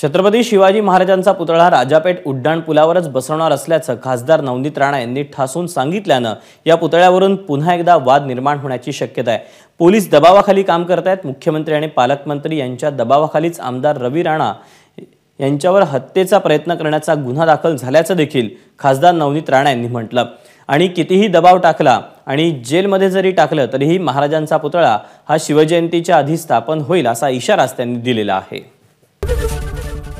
छत्रपती शिवाजी महाराजांचा पुतळा राजापेठ उड्डाण पुलावरच बसवणार असल्याचं खासदार नवनीत राणा यांनी ठासून सांगितल्यानं या पुतळ्यावरून पुन्हा एकदा वाद निर्माण होण्याची शक्यता आहे पोलीस दबावाखाली काम करत आहेत मुख्यमंत्री आणि पालकमंत्री यांच्या दबावाखालीच आमदार रवी राणा यांच्यावर हत्येचा प्रयत्न करण्याचा गुन्हा दाखल झाल्याचं देखील खासदार नवनीत राणा यांनी म्हटलं आणि कितीही दबाव टाकला आणि जेलमध्ये जरी टाकलं तरीही महाराजांचा पुतळा हा शिवजयंतीच्या आधी स्थापन होईल असा इशाराच त्यांनी दिलेला आहे